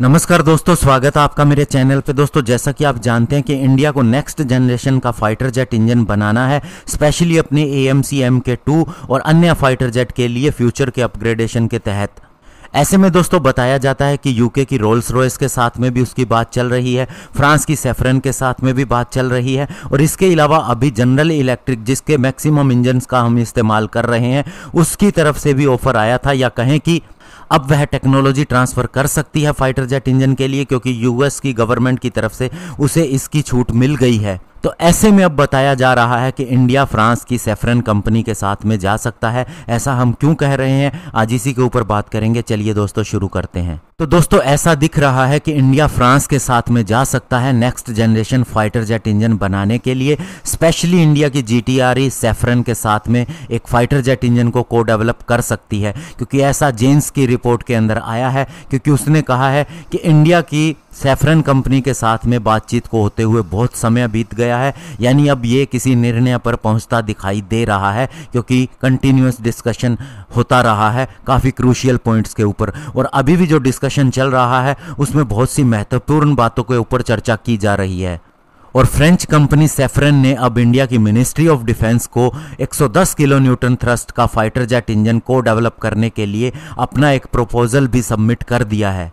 नमस्कार दोस्तों स्वागत है आपका मेरे चैनल पे दोस्तों जैसा कि आप जानते हैं कि इंडिया को नेक्स्ट जनरेशन का फाइटर जेट इंजन बनाना है स्पेशली अपने A M C M K two और अन्य फाइटर जेट के लिए फ्यूचर के अपग्रेडेशन के तहत ऐसे में दोस्तों बताया जाता है कि यूके की रोल्स रॉयस के साथ में भी उसकी बात चल रही है फ्रांस की सेफरन के साथ में भी बात चल रही है और इसके अलावा अभी जनरल इलेक्ट्रिक जिसके मैक्सिमम इंजन का हम इस्तेमाल कर रहे हैं उसकी तरफ से भी ऑफर आया था या कहें कि अब वह टेक्नोलॉजी ट्रांसफ़र कर सकती है फाइटर जेट इंजन के लिए क्योंकि यूएस की गवर्नमेंट की तरफ से उसे इसकी छूट मिल गई है तो ऐसे में अब बताया जा रहा है कि इंडिया फ्रांस की सेफरन कंपनी के साथ में जा सकता है ऐसा हम क्यों कह रहे हैं आज इसी के ऊपर बात करेंगे चलिए दोस्तों शुरू करते हैं तो दोस्तों ऐसा दिख रहा है कि इंडिया फ्रांस के साथ में जा सकता है next generation fighter jet engine बनाने के लिए स्पेशली इंडिया की जी टी आर सेफरन के साथ में एक फाइटर जेट इंजन को को डेवलप कर सकती है क्योंकि ऐसा जेन्स की रिपोर्ट के अंदर आया है क्योंकि उसने कहा है कि इंडिया की सेफरन कंपनी के साथ में बातचीत को होते हुए बहुत समय बीत गया है यानी अब ये किसी निर्णय पर पहुंचता दिखाई दे रहा है क्योंकि कंटिन्यूस डिस्कशन होता रहा है काफ़ी क्रूशियल पॉइंट्स के ऊपर और अभी भी जो डिस्क डिस्कशन चल रहा है उसमें बहुत सी महत्वपूर्ण बातों के ऊपर चर्चा की जा रही है और फ्रेंच कंपनी सेफरन ने अब इंडिया की मिनिस्ट्री ऑफ डिफेंस को 110 किलो न्यूटन थ्रस्ट का फाइटर जेट इंजन को डेवलप करने के लिए अपना एक प्रपोजल भी सबमिट कर दिया है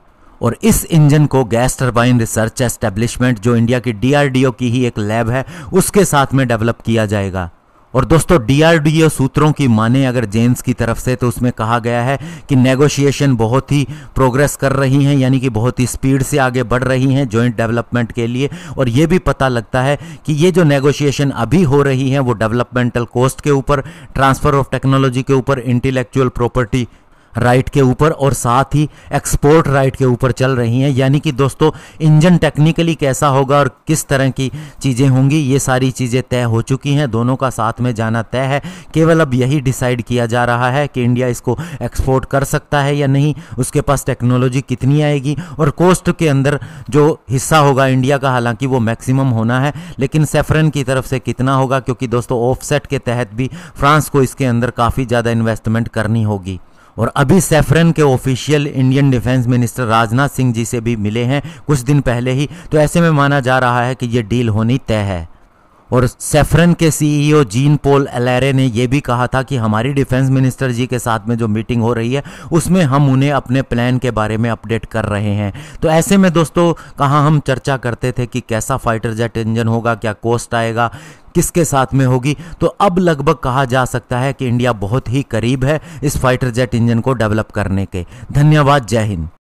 और इस इंजन को गैस टर्बाइन रिसर्च एस्टेब्लिशमेंट जो इंडिया की डीआरडीओ की ही एक लैब है उसके साथ में डेवलप किया जाएगा और दोस्तों डीआरडीओ सूत्रों की माने अगर जेम्स की तरफ से तो उसमें कहा गया है कि नेगोशिएशन बहुत ही प्रोग्रेस कर रही हैं यानी कि बहुत ही स्पीड से आगे बढ़ रही हैं जॉइंट डेवलपमेंट के लिए और ये भी पता लगता है कि ये जो नेगोशिएशन अभी हो रही हैं वो डेवलपमेंटल कॉस्ट के ऊपर ट्रांसफ़र ऑफ टेक्नोलॉजी के ऊपर इंटेलेक्चुअल प्रॉपर्टी राइट के ऊपर और साथ ही एक्सपोर्ट राइट के ऊपर चल रही हैं यानी कि दोस्तों इंजन टेक्निकली कैसा होगा और किस तरह की चीज़ें होंगी ये सारी चीज़ें तय हो चुकी हैं दोनों का साथ में जाना तय है केवल अब यही डिसाइड किया जा रहा है कि इंडिया इसको एक्सपोर्ट कर सकता है या नहीं उसके पास टेक्नोलॉजी कितनी आएगी और कोस्ट के अंदर जो हिस्सा होगा इंडिया का हालांकि वो मैक्सिमम होना है लेकिन सेफरन की तरफ से कितना होगा क्योंकि दोस्तों ऑफसेट के तहत भी फ्रांस को इसके अंदर काफ़ी ज़्यादा इन्वेस्टमेंट करनी होगी और अभी सेफरन के official Indian defence minister Rajnath Singh ji से भी मिले हैं कुछ दिन पहले ही तो ऐसे में माना जा रहा है कि ये डील होनी तय है और सेफरन के CEO e Jean Paul Alary ने यह भी कहा था कि हमारी डिफेंस मिनिस्टर जी के साथ में जो मीटिंग हो रही है उसमें हम उन्हें अपने प्लान के बारे में अपडेट कर रहे हैं तो ऐसे में दोस्तों कहाँ हम चर्चा करते थे कि कैसा फाइटर जेट इंजन होगा क्या कॉस्ट आएगा किसके साथ में होगी तो अब लगभग कहा जा सकता है कि इंडिया बहुत ही करीब है इस फाइटर जेट इंजन को डेवलप करने के धन्यवाद जय हिंद